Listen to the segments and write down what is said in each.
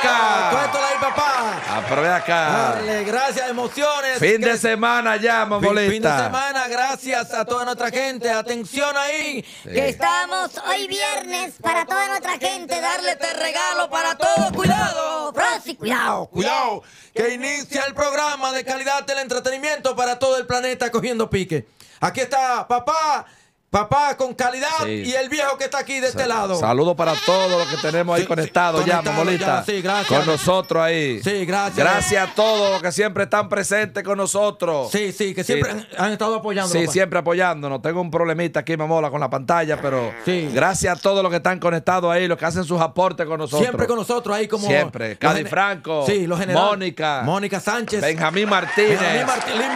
acá. Ah, acá. gracias, emociones. Fin de semana ya, mamolita. Fin, de semana, gracias a toda nuestra gente. Atención ahí. Que estamos hoy viernes para toda nuestra gente. Darle este regalo para todos. Cuidado, Francis, cuidado. Cuidado. Que inicia el programa de calidad del entretenimiento para todo el planeta cogiendo pique. Aquí está, papá. Papá, con calidad y el viejo que está aquí de este lado. Saludos para todos los que tenemos ahí conectados ya, Mamolita. con nosotros ahí. Sí, gracias. Gracias a todos los que siempre están presentes con nosotros. Sí, sí, que siempre han, estado apoyándonos. Sí, siempre apoyándonos. Tengo un problemita aquí, Mamola, con la pantalla, pero Sí. gracias a todos los que están conectados ahí, los que hacen sus aportes con nosotros. Siempre con nosotros ahí como... Siempre. Cadi Franco. Sí, los generales. Mónica. Mónica Sánchez. Benjamín Martínez. Benjamín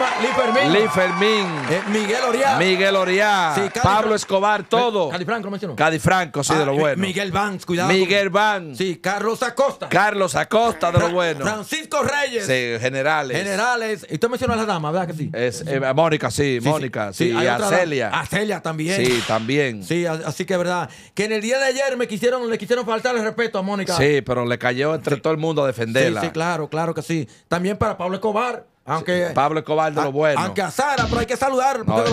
Martínez. Fermín. Eh, Miguel Oriá. Miguel Oriá. Pablo Escobar, todo. Cadifranco, mencionó. Franco, sí, de lo ah, bueno. Miguel Vance, cuidado. Miguel Vance. Sí, Carlos Acosta. Carlos Acosta, de lo bueno. Francisco Reyes. Sí, generales. Generales. Y tú mencionó a la dama, ¿verdad que sí? Es, eh, Mónica, sí, Mónica. Sí, y a Celia. A Celia también. Sí, también. Sí, así que verdad. Que en el día de ayer me quisieron, le quisieron faltar el respeto a Mónica. Sí, pero le cayó entre todo el mundo a defenderla. Sí, sí, claro, claro que sí. También para Pablo Escobar aunque, Pablo Escobar de lo bueno. Aunque a Sara, pero hay que saludar no,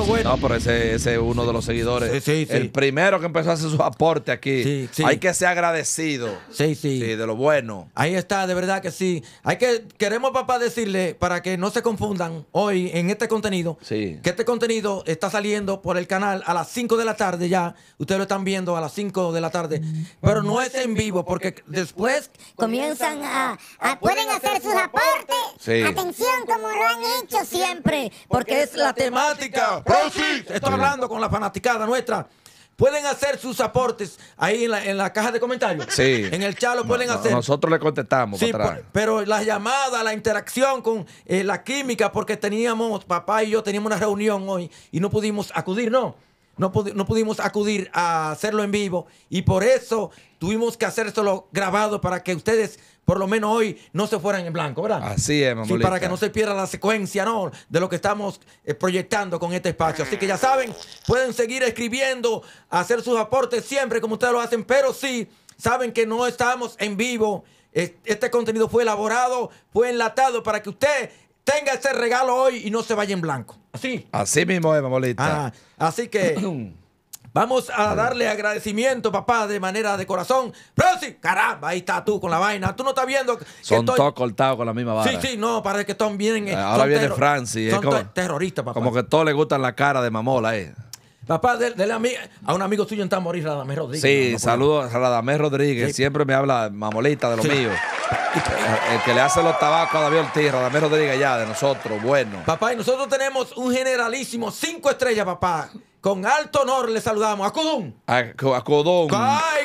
pero ese uno de los seguidores. El primero que empezó a hacer su aporte aquí. Hay que ser agradecido. Sí, sí. de lo bueno. Ahí está, de verdad que sí. Hay que, queremos, papá, decirle, para que no se confundan hoy en este contenido, que este contenido está saliendo por el canal a las 5 de la tarde ya. Ustedes lo están viendo a las 5 de la tarde. Pero no es en vivo, porque después comienzan a. pueden hacer sus aportes. Atención, como como hecho siempre, porque es la temática. estoy hablando con la fanaticada nuestra. Pueden hacer sus aportes ahí en la, caja de comentarios. Sí. En el chat lo pueden hacer. Nosotros le contestamos Sí, pero la llamada, la interacción con eh, la química, porque teníamos, papá y yo teníamos una reunión hoy y no pudimos acudir, no. No, pudimos acudir a hacerlo en vivo y por eso tuvimos que hacer solo grabado para que ustedes por lo menos hoy no se fueran en blanco, ¿verdad? Así es, Molita. Sí, para que no se pierda la secuencia, ¿no? De lo que estamos eh, proyectando con este espacio. Así que ya saben, pueden seguir escribiendo, hacer sus aportes siempre como ustedes lo hacen, pero sí, saben que no estamos en vivo. Este contenido fue elaborado, fue enlatado para que usted tenga ese regalo hoy y no se vaya en blanco. Así. Así mismo es, mamolita. Ah, así que Vamos a darle agradecimiento, papá, de manera de corazón. Francis, caramba, ahí está tú con la vaina. Tú no estás viendo. Que son todos con la misma vara. Sí, sí, no, parece que están bien. Eh, eh, ahora viene Francis. Eh, son como, terroristas, papá. Como que todos le gustan la cara de mamola, eh. Papá, dele a, a un amigo suyo en Tamborí, Radamés Rodríguez. Sí, saludos a Radamés Rodríguez. Siempre me habla mamolita de lo mío. El, que le hace los tabacos a David Ortiz, Radamés Rodríguez ya, de nosotros, bueno. Papá, y nosotros tenemos un generalísimo, cinco estrellas, papá. Con alto honor le saludamos a Codón. A, Ay,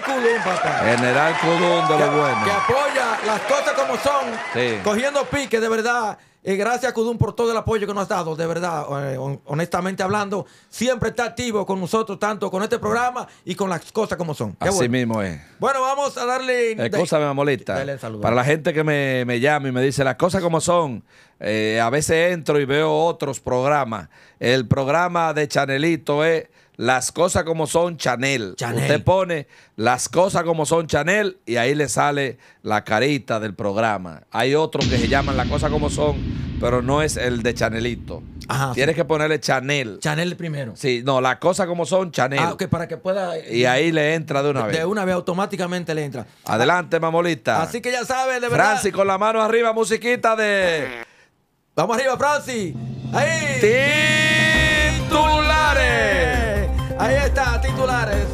papá. General Codón de lo bueno. Que apoya las cosas como son. Cogiendo pique, de verdad. Y eh, gracias, Cudum por todo el apoyo que nos has dado, de verdad, eh, honestamente hablando. Siempre está activo con nosotros, tanto con este programa y con las cosas como son. Así mismo es. Bueno, vamos a darle. Eh, me molesta. Para la gente que me, me, llama y me dice las cosas como son, eh, a veces entro y veo otros programas. El programa de Chanelito es las cosas como son Chanel. Chanel. Usted pone las cosas como son Chanel y ahí le sale la carita del programa. Hay otros que se llaman las cosas como son, pero no es el de Chanelito. Tienes que ponerle Chanel. Chanel primero. Sí, no, las cosas como son Chanel. Ah, ok, para que pueda. Y ahí le entra de una vez. De una vez automáticamente le entra. Adelante, ah, mamolita. Así que ya sabes, de verdad. Francis con la mano arriba, musiquita de. Vamos arriba, Francis. Ahí. Titulares. Ahí está, titulares.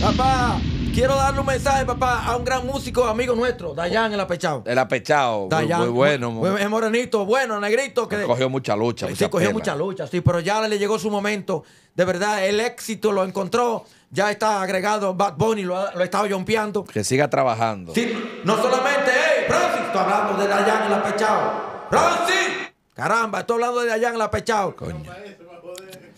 Papá, quiero darle un mensaje, papá, a un gran músico, amigo nuestro, Dayan el Apechao. El Apechao, muy, bueno. Muy, es morenito, bueno, negrito. Que, cogió mucha lucha. Sí, cogió mucha lucha, sí, pero ya le llegó su momento. De verdad, el éxito lo encontró. Ya está agregado Bad Bunny, lo, ha estaba jompeando. Que siga trabajando. Sí, no solamente, ¡eh! estoy hablando de Dayan el Apechao. ¡Francis! Caramba, estoy hablando de Dayan el Apechao. Coño.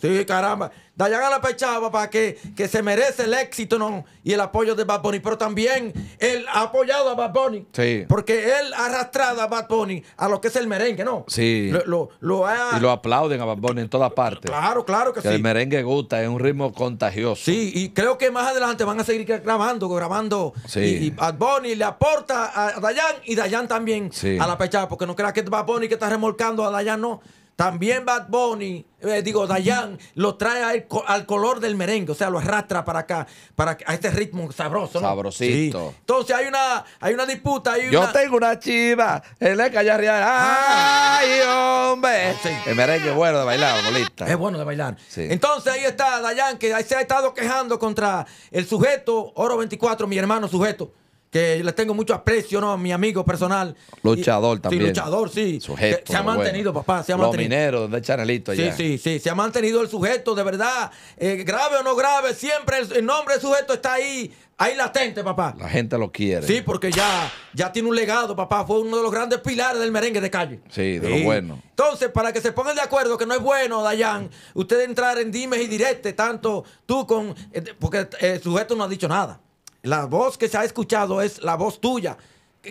Sí, caramba. Dayan a la pechaba para que, que se merece el éxito ¿no? y el apoyo de Bad Bunny, pero también él ha apoyado a Bad Bunny. Sí. Porque él ha arrastrado a Bad Bunny a lo que es el merengue, ¿no? Sí. Lo, lo, Y lo aplauden a Bad Bunny en todas partes. Claro, claro que, que sí. El merengue gusta, es un ritmo contagioso. Sí, y creo que más adelante van a seguir grabando, grabando. Sí. Y, Bad Bunny le aporta a Dayan y Dayan también a la pechada, porque no creas que Bad Bunny que está remolcando a Dayan, no. También Bad Bunny, eh, digo, Dayan, lo trae al, color del merengue, o sea, lo arrastra para acá, para a este ritmo sabroso, Sabrosito. Entonces hay una, hay una disputa. Yo tengo una chiva ah. ¡Ay, hombre! Ah, el merengue es bueno de bailar, bolita. Es bueno de bailar. Entonces ahí está Dayan, que se ha estado quejando contra el sujeto, Oro 24, mi hermano sujeto que le tengo mucho aprecio, ¿no? A mi amigo personal. Luchador también. Sí, luchador, sí. se ha mantenido, papá, se ha Los mineros de Chanelito allá. sí, sí. Se ha mantenido el sujeto, de verdad. Eh, grave o no grave, siempre el, nombre del sujeto está ahí Ahí latente, papá. La gente lo quiere. Sí, porque ya, ya tiene un legado, papá. Fue uno de los grandes pilares del merengue de calle. Sí, de lo bueno. Entonces, para que se pongan de acuerdo, que no es bueno, Dayan, usted entrar en dimes y directe, tanto tú con. Eh, porque el sujeto no ha dicho nada. La voz que se ha escuchado es la voz tuya,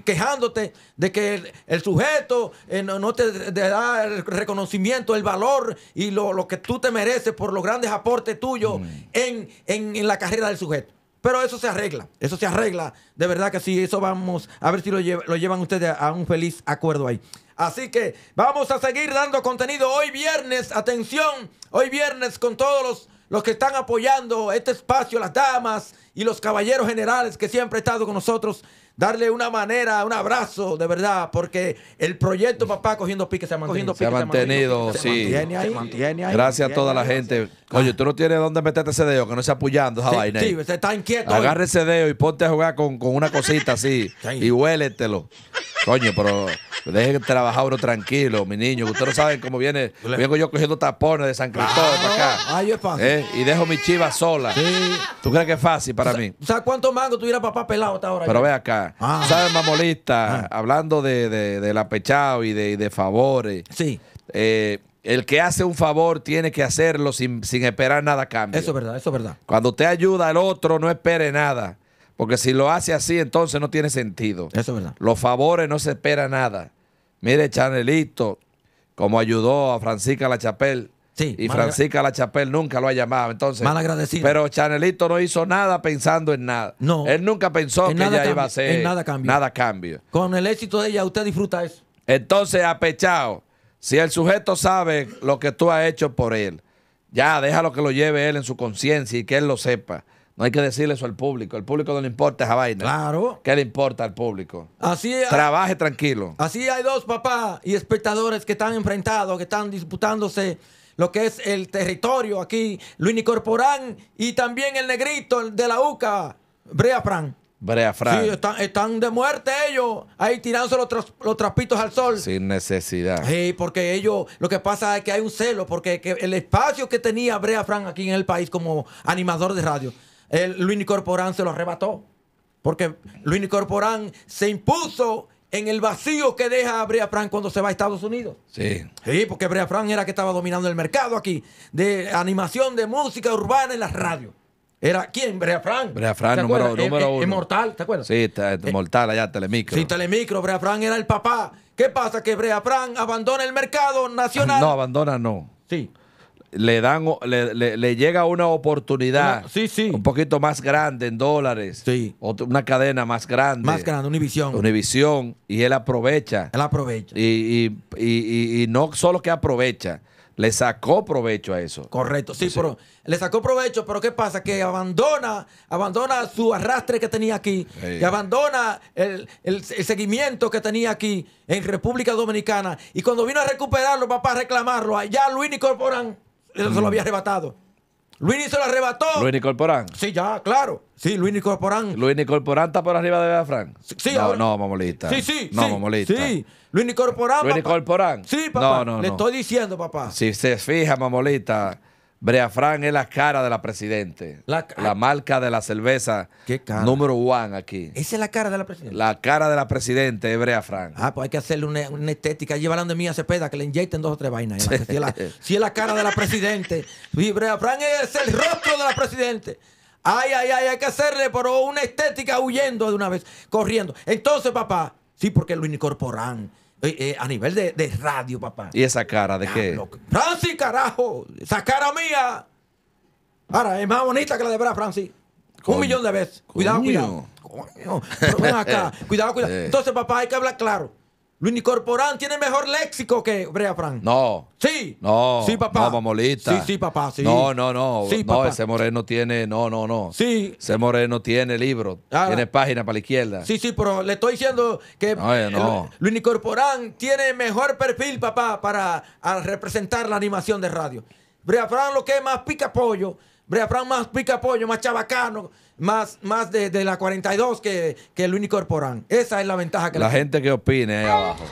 quejándote de que el, sujeto eh, no, te, da el reconocimiento, el valor y lo, que tú te mereces por los grandes aportes tuyos mm. en, la carrera del sujeto. Pero eso se arregla, eso se arregla. De verdad que sí, eso vamos a ver si lo, lo, llevan ustedes a un feliz acuerdo ahí. Así que vamos a seguir dando contenido hoy viernes, atención, hoy viernes con todos los los que están apoyando este espacio, las damas y los caballeros generales que siempre han estado con nosotros, darle una manera, un abrazo, de verdad, porque el proyecto papá cogiendo pique se ha mantenido. se ha mantenido, sí. se mantiene ahí, Gracias a toda la gente. Oye, tú no tienes dónde meterte ese dedo, que no sea apoyando esa vaina. Sí, usted está inquieto. Agarre ese dedo y ponte a jugar con, una cosita así y huéletelo. Coño, pero dejen trabajar uno tranquilo, mi niño. Ustedes no saben cómo viene. Vengo yo cogiendo tapones de San Cristóbal para acá. Ay, es fácil. ¿eh? Y dejo mi chiva sola. Sí. ¿Tú crees que es fácil para mí? ¿Sabes cuántos mangos tuviera papá pelado hasta ahora? Pero ve acá. Ah. ¿Sabes, mamolista? Ah. Hablando de, de, la pechado y de, de favores. Sí. Eh, el que hace un favor tiene que hacerlo sin, esperar nada a cambio. Eso es verdad, eso es verdad. Cuando usted ayuda al otro, no espere nada. Porque si lo hace así, entonces no tiene sentido. Eso es verdad. Los favores no se espera nada. Mire, Chanelito, como ayudó a Francisca Lachapel. Sí, y Francisca Lachapel nunca lo ha llamado. Entonces, mal agradecido. Pero Chanelito no hizo nada pensando en nada. No. Él nunca pensó que ella iba a hacer nada cambio. nada cambio. Con el éxito de ella, usted disfruta eso. Entonces, apechado. Si el sujeto sabe lo que tú has hecho por él, ya déjalo que lo lleve él en su conciencia y que él lo sepa. No hay que decirle eso al público. El público no le importa esa vaina. Claro. ¿Qué le importa al público? Así Trabaje tranquilo. Así hay dos papás y espectadores que están enfrentados, que están disputándose lo que es el territorio aquí. lo Corporán y también el negrito de la UCA, Brea Fran. Brea Frank. Sí, están, de muerte ellos, ahí tirándose los, trapitos al sol. Sin necesidad. Sí, porque ellos, lo que pasa es que hay un celo, porque el espacio que tenía Brea Frank aquí en el país como animador de radio, el Luis se lo arrebató. Porque Luis Corporán se impuso en el vacío que deja Brea Frank cuando se va a Estados Unidos. Sí. Sí, porque Brea Frank era que estaba dominando el mercado aquí de animación de música urbana en las radios. Era quién? Brea Fran. número, número eh, eh, uno. Inmortal, ¿te acuerdas? Sí, está, eh, mortal allá, Telemicro. Sí, Telemicro, Brea Fran era el papá. ¿Qué pasa? Que Brea Fran abandona el mercado nacional. No, abandona no. Sí. Le dan, le, llega una oportunidad sí, sí. un poquito más grande en dólares. Sí. una cadena más grande. Más grande, Univisión. Univisión. Y él aprovecha. Él aprovecha. Y, y, y, y no solo que aprovecha, le sacó provecho a eso. Correcto, sí, pero le sacó provecho, pero ¿qué pasa? Que abandona, abandona su arrastre que tenía aquí, que y abandona el, seguimiento que tenía aquí en República Dominicana. Y cuando vino a recuperarlo, papá, para reclamarlo, allá Luis Nicolás se lo había arrebatado. Luis se lo arrebató. Luis Nicolporán. Sí, ya, claro. Sí, Luis Nicolporán. Luis Nicolporán está por arriba de franco. Sí, No, no, mamolita. Sí, sí. No, mamolita. Sí. Luis Corporán. Luis Corporán. Sí, papá. No, no, Le estoy diciendo, papá. Si se fija, mamolita, Breafran es la cara de la presidente. La, marca de la cerveza número one aquí. Esa es la cara de la presidente. La cara de la presidente es Breafran. Ah, pues hay que hacerle una, una estética. de mí a Cepeda, que le inyecten dos o tres vainas. Si, es la, cara de la presidente. Breafran es el rostro de la presidente. Ay, ay, ay, hay que hacerle por una estética huyendo de una vez, corriendo. Entonces, papá, sí, porque lo incorporan. Eh, a nivel de, radio, papá. ¿Y esa cara de qué? Francis, carajo. Esa cara mía. Ahora, es más bonita que la de verdad, Francis. Un millón de veces. Cuidado, cuidado. cuidado, cuidado. Eh. Entonces, papá, hay que hablar claro. Luis tiene mejor léxico que Brea Fran. No. Sí. No. Sí, papá. No, mamolita. Sí, sí, papá. No, no, no. Sí, papá. No, ese moreno tiene. No, no, no. Sí. Ese moreno tiene libro. Ah. Tiene página para la izquierda. Sí, sí, pero le estoy diciendo que no, no. Luis tiene mejor perfil, papá, para representar la animación de radio. Brea Fran lo que más pica pollo Brea más pica pollo, más chabacano, más, más de, la 42 que, que único Corporán. Esa es la ventaja que La gente que opine ahí abajo.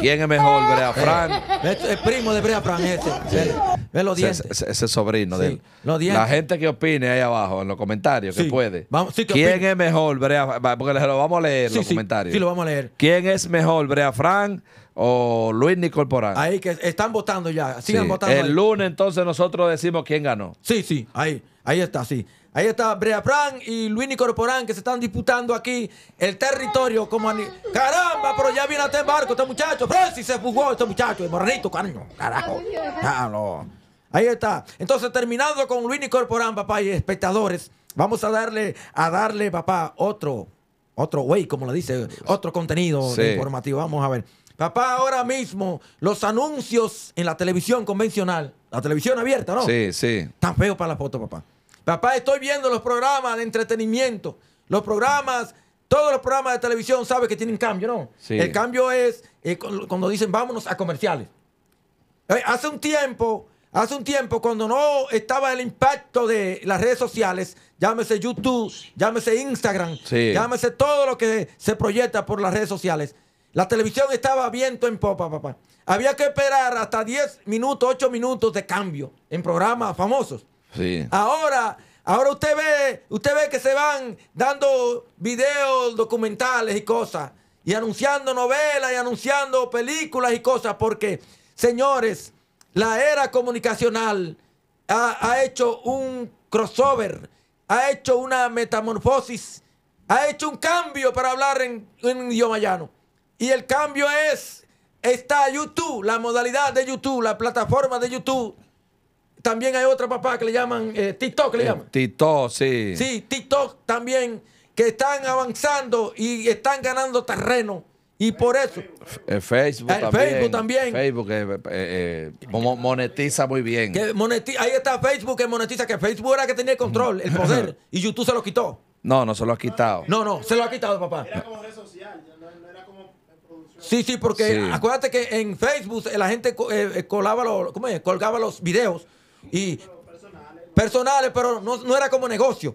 ¿Quién es mejor, Brea eh, Fran? el eh, primo de Brea ese. Ve Ese, sobrino de él. la gente que opine ahí abajo, en los comentarios, que puede. ¿Quién es mejor, Brea Porque lo vamos a leer en los comentarios. Sí, lo vamos a leer. ¿Quién es mejor, Breafran? o Luis Nicol Ahí que están votando ya, sigan votando. El lunes entonces nosotros decimos quién ganó. Sí, sí, ahí, ahí está, sí. Ahí está Brea Fran y Luis Nicorporán que se están disputando aquí el territorio como Caramba, pero ya viene a este barco este muchacho. Francis se fugó este muchacho, el morrito! carajo. Ahí está. Entonces, terminando con Luis Nicorporán, papá, y espectadores, vamos a darle, a darle, papá, otro, otro güey, como le dice, otro contenido informativo. Vamos a ver. Papá, ahora mismo los anuncios en la televisión convencional, la televisión abierta, ¿no? Sí, sí. Tan feos para la foto, papá. Papá, estoy viendo los programas de entretenimiento, los programas, todos los programas de televisión saben que tienen cambio, ¿no? Sí. El cambio es eh, cuando dicen vámonos a comerciales. Eh, hace un tiempo, hace un tiempo cuando no estaba el impacto de las redes sociales, llámese YouTube, llámese Instagram, llámese todo lo que se proyecta por las redes sociales la televisión estaba viento en popa, papá. Había que esperar hasta 10 minutos, 8 minutos de cambio en programas famosos. Sí. Ahora, ahora usted ve, usted ve que se van dando videos, documentales y cosas, y anunciando novelas y anunciando películas y cosas, porque, señores, la era comunicacional ha, hecho un crossover, ha hecho una metamorfosis, ha hecho un cambio para hablar en, en idioma llano. Y el cambio es, está YouTube, la modalidad de YouTube, la plataforma de YouTube. También hay otra papá que le llaman eh, TikTok, le eh, llaman. TikTok, sí. Sí, TikTok también, que están avanzando y están ganando terreno. Y por eso. Eh, Facebook también. Facebook también. Facebook monetiza muy bien. ahí está Facebook que monetiza, que Facebook era que tenía el control, el poder, y YouTube se lo quitó. No, no se lo ha quitado. No, no, se lo ha quitado, papá. Era como red social. Ya. Sí, sí, porque acuérdate que en Facebook eh, la gente eh, eh, colaba los, colgaba los videos y personales, pero no, era como negocio.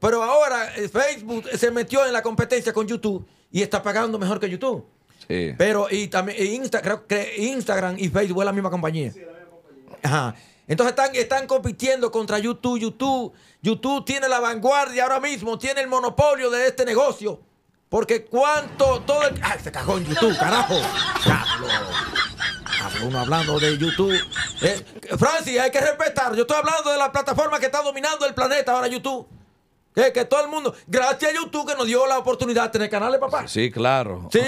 Pero ahora Facebook se metió en la competencia con YouTube y está pagando mejor que YouTube. Sí. Pero y también Instagram y Facebook es la misma compañía. la misma compañía. Ajá. Entonces están, están compitiendo contra YouTube. YouTube. YouTube tiene la vanguardia ahora mismo, tiene el monopolio de este negocio. Porque cuánto todo el... ¡Ay, se cagó en YouTube, carajo! hablando de YouTube. Eh, Francis, hay que respetar. Yo estoy hablando de la plataforma que está dominando el planeta ahora, YouTube. Eh, que, todo el mundo, gracias a YouTube que nos dio la oportunidad de tener canales, papá. Sí, claro. Sí,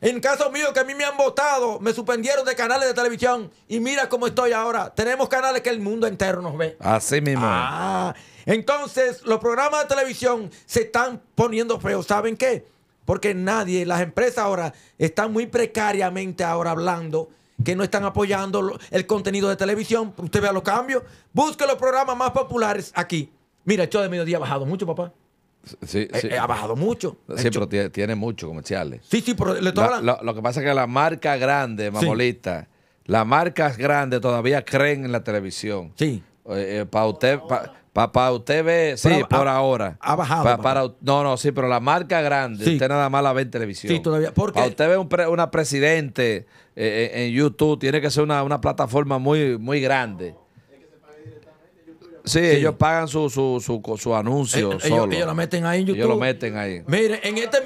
en caso mío que a mí me han votado, me suspendieron de canales de televisión y mira cómo estoy ahora. Tenemos canales que el mundo entero nos ve. Así mismo. Ah, entonces los programas de televisión se están poniendo feos. ¿Saben qué? Porque nadie, las empresas ahora están muy precariamente ahora hablando que no están apoyando el contenido de televisión. Usted vea los cambios. Busque los programas más populares aquí. Mira, el show de mediodía ha bajado mucho, papá. Sí, eh, eh, ha bajado mucho. Sí, pero tiene, muchos comerciales. Sí, sí, le lo, que pasa es que la marca grande, mamolita, la las marcas grandes todavía creen en la televisión. Sí. Eh, para usted, para pa, usted ve, sí, por ahora. para, no, no, sí, pero la marca grande, usted nada más la ve en televisión. Sí, todavía. Para usted ve una presidente eh, eh, en YouTube, tiene que ser una, una plataforma muy, muy grande. Sí, ellos pagan su, su, su, su anuncio. Eh, ellos, solo. ellos lo meten ahí en YouTube. Ellos lo meten ahí. mire en este,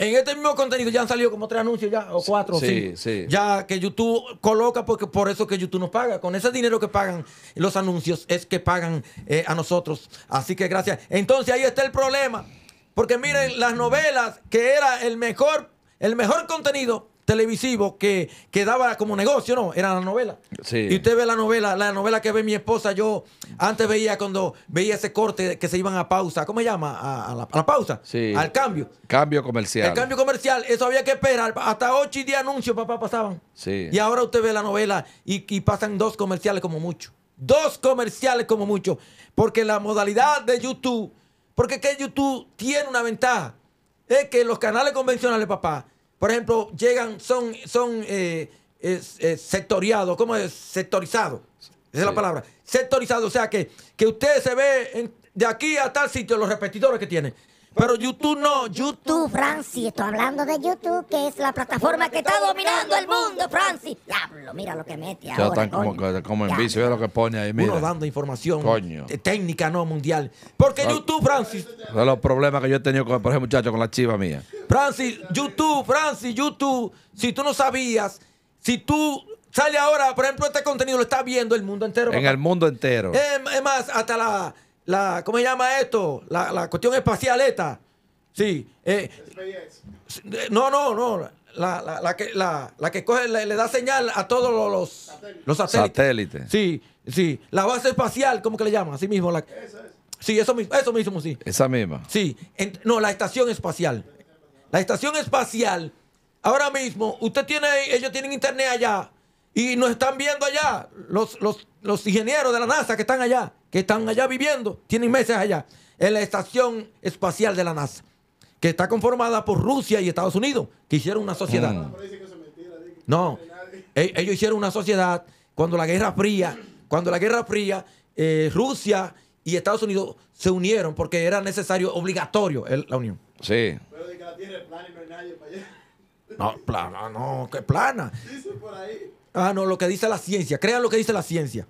en este mismo contenido ya han salido como tres anuncios ya, o cuatro, sí, Ya que YouTube coloca, porque por eso que YouTube nos paga. Con ese dinero que pagan los anuncios es que pagan eh, a nosotros. Así que gracias. Entonces ahí está el problema. Porque miren, las novelas, que era el mejor, el mejor contenido, televisivo que, que daba como negocio, ¿no? Era la novela. Y usted ve la novela, la novela que ve mi esposa, yo antes veía cuando veía ese corte que se iban a pausa, ¿cómo se llama? A, la, pausa, al cambio. Cambio comercial. El cambio comercial, eso había que esperar, hasta 8 y 10 anuncios, papá, pasaban. Sí. Y ahora usted ve la novela y, y pasan dos comerciales como mucho. Dos comerciales como mucho. Porque la modalidad de YouTube, porque que YouTube tiene una ventaja es que los canales convencionales, papá, por ejemplo, llegan, son, son eh, eh, eh, sectoriados, ¿cómo es? Sectorizados. Esa es la palabra. Sectorizado, o sea que, que usted se ve de aquí a tal sitio los repetidores que tienen. Pero YouTube no, YouTube, Francis. Estoy hablando de YouTube, que es la plataforma que está dominando el mundo, Francis. Diablo, mira lo que mete ahora. están como, como en vicio, mira lo que pone ahí, mira. Uno dando información eh, técnica, no mundial. Porque YouTube, Francis. Son los problemas que yo he tenido, con, por ejemplo, muchacho, con la chiva mía. Francis, YouTube, Francis, YouTube. Si tú no sabías, si tú sale ahora, por ejemplo, este contenido lo está viendo el mundo entero. En el mundo entero. Em, es más, hasta la la ¿cómo se llama esto? La, la cuestión espacial esta. Sí. Eh, no, no, no. La, la, la que, la, que coge, le, da señal a todos los, los, satélites. Sí, sí. La base espacial, ¿cómo que le llaman? Así mismo. La, Sí, eso mismo, eso mismo, sí. Esa misma. Sí. no, la estación espacial. La estación espacial, ahora mismo, usted tiene, ellos tienen internet allá y nos están viendo allá, los, los, los ingenieros de la NASA que están allá que están allá viviendo, tienen meses allá, en la Estación Espacial de la NASA, que está conformada por Rusia y Estados Unidos, que hicieron una sociedad. Mm. No, e-, ellos hicieron una sociedad cuando la Guerra Fría, cuando la Guerra Fría, eh, Rusia y Estados Unidos se unieron porque era necesario, obligatorio la unión. Sí. Pero de que la tiene plana y no hay nadie para allá. No, plana, no, que plana. Ah, no, lo que dice la ciencia. Crean lo que dice la ciencia.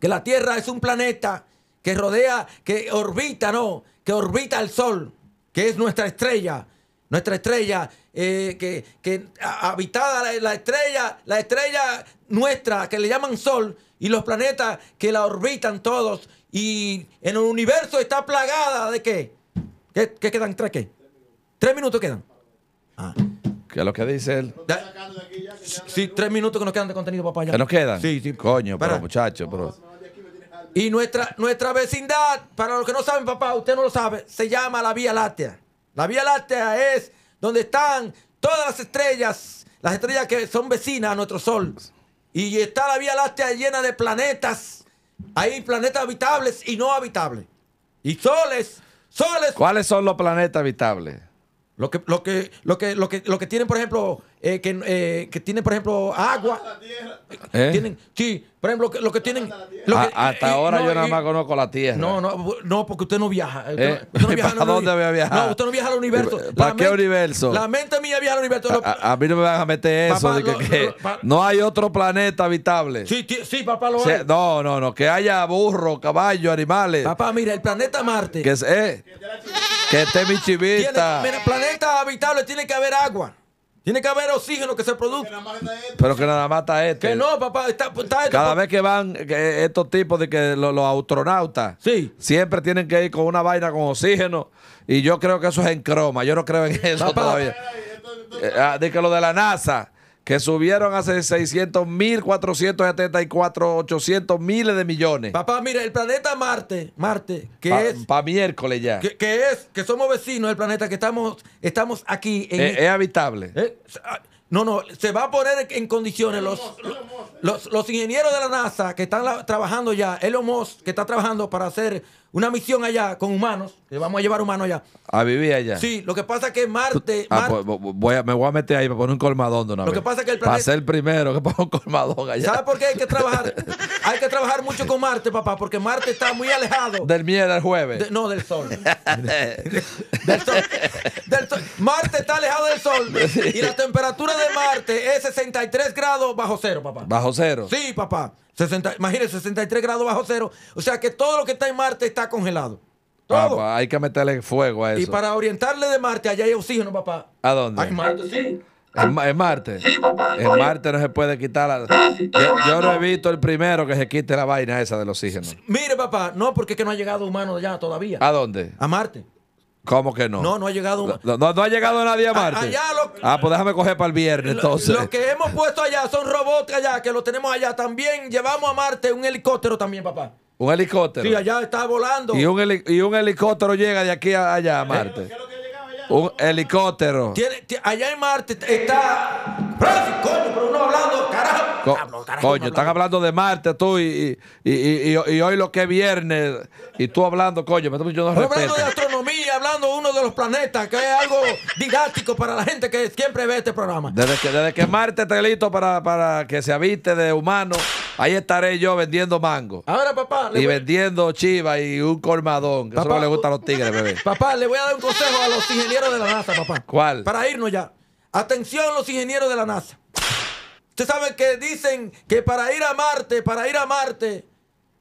Que la Tierra es un planeta que rodea, que orbita, ¿no? Que orbita el Sol, que es nuestra estrella. Nuestra estrella, eh, que, habitada la, estrella, la estrella nuestra, que le llaman Sol, y los planetas que la orbitan todos. Y en el universo está plagada de qué? ¿Qué, quedan? ¿Tres qué? Tres minutos quedan. Ah. Que es lo que dice él. sí, tres minutos que nos quedan de contenido, papá. Ya. ¿Que nos quedan? Sí, sí. Coño, pero muchachos, pero. Y nuestra, nuestra vecindad, para los que no saben, papá, usted no lo sabe, se llama la Vía Láctea. La Vía Láctea es donde están todas las estrellas, las estrellas que son vecinas a nuestro Sol. Y está la Vía Láctea llena de planetas. Hay planetas habitables y no habitables. Y soles, soles. ¿Cuáles son los planetas habitables? Lo que, lo que, lo que, lo que, lo que tienen, por ejemplo, eh, que, eh, que tienen, por ejemplo, agua. ¿Eh? Tienen, sí, por ejemplo, lo que tienen. Lo que, hasta eh, ahora yo nada más conozco la tierra. No, no, no, porque usted no viaja. a ¿Eh? no dónde voy a viajar? No, usted no viaja al universo. ¿Para, qué universo? La mente mía viaja al universo. A, mí no me van a meter eso. de que, no hay otro planeta habitable. Sí, sí, papá lo o No, no, no, que haya burro, caballo, animales. Papá, mira, el planeta Marte. ¿Qué es, que esté mi mira, planeta habitable tiene que haber agua. Tiene que haber oxígeno que se produzca. Este. Pero que nada mata está este. Que no, papá. Este, Cada vez que van estos tipos de que los, astronautas, siempre tienen que ir con una vaina con oxígeno. Y yo creo que eso es en croma. Yo no creo en eso todavía. Eh, ah, de que lo de la NASA que subieron hace 600 mil, 474, 800 miles de millones. Papá, mira, el planeta Marte, Marte, que es... Para miércoles ya. Que, es, que somos vecinos del planeta, que estamos, estamos aquí. Eh, es, habitable. Eh, ah, no, no, se va a poner en condiciones los, los, ingenieros de la NASA que están trabajando ya, Elon Musk, que está trabajando para hacer una misión allá con humanos, que vamos a llevar humanos allá. A vivir allá. Sí, lo que pasa es que Marte. Ah, pues, voy me voy a meter ahí me poner un colmadón de una Lo que pasa es que el planeta. ser el primero que ponga un colmadón allá. ¿Sabes por qué hay que trabajar? hay que trabajar mucho con Marte, papá, porque Marte está muy alejado. Del miedo al jueves. no, del sol. Marte está alejado del sol. Y la temperatura de Marte es 63 grados bajo cero, papá. Bajo cero. Sí, papá. 60, imagínense, 63 grados bajo cero. O sea que todo lo que está en Marte está congelado. Todo. hay que meterle fuego a eso. Y para orientarle de Marte, allá hay oxígeno, papá. ¿A dónde? En Marte, sí. En, Marte. en Marte no se puede quitar la. Yo, no he visto el primero que se quite la vaina esa del oxígeno. Mire, papá, no, porque es que no ha llegado humano allá todavía. ¿A dónde? A Marte. ¿Cómo que no? No, no ha llegado. No, ha llegado nadie a Marte. Ah, pues déjame coger para el viernes entonces. Lo, que hemos puesto allá son robots allá, que lo tenemos allá también. Llevamos a Marte un helicóptero también, papá. ¿Un helicóptero? Sí, allá está volando. ¿Y un, y un helicóptero llega de aquí a allá a eh, Marte? ¿Qué es lo que allá? Un helicóptero. allá en Marte está. Coño, pero uno hablando, carajo. coño, están hablando de Marte tú y, hoy lo que es viernes y tú hablando, coño, me estoy yo no respeto hablando uno de los planetas, que es algo didáctico para la gente que siempre ve este programa. Desde que, desde que Marte esté listo para, para que se aviste de humano, ahí estaré yo vendiendo mango. Ahora, papá. Y vendiendo chiva y un colmadón. Que papá, le gusta los tigres, bebé. Papá, le voy a dar un consejo a los ingenieros de la NASA, papá. ¿Cuál? Para irnos ya. Atención, los ingenieros de la NASA. Ustedes saben que dicen que para ir a Marte, para ir a Marte,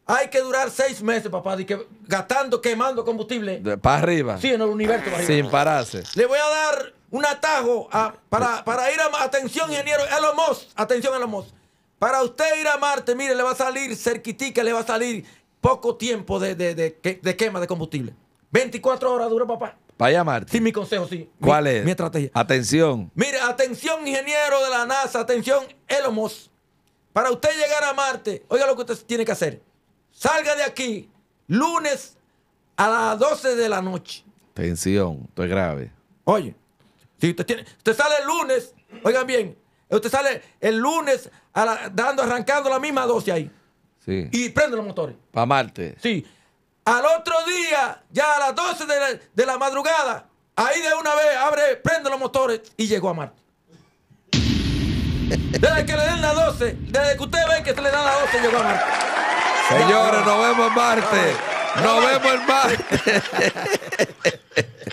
hay que durar seis meses, papá, que, gastando, quemando combustible. para arriba. Sí, en el universo. Para Sin pararse. Le voy a dar un atajo para, ir a... Atención, ingeniero Elomos. Atención, Elomos. Para usted ir a Marte, mire, le va a salir cerquitica, le va a salir poco tiempo de, quema de combustible. 24 horas dura, papá. Vaya Marte. Sí, mi consejo, sí. ¿Cuál es? Mi estrategia. Atención. Mire, atención, ingeniero de la NASA. Atención, Elomos. Para usted llegar a Marte, oiga lo que usted tiene que hacer Salga de aquí lunes a las 12 de la noche. Tensión, esto es grave. Oye, si usted sale el lunes, oigan bien, usted sale el lunes dando, arrancando la misma 12 ahí. Sí. Y prende los motores. Para Marte. Sí. Al otro día, ya a las 12 de la, de la madrugada, ahí de una vez abre, prende los motores y llegó a Marte. Desde que le den la 12, desde que usted ve que se le da la 12, Señores, nos vemos en Marte. Nos vemos en Marte.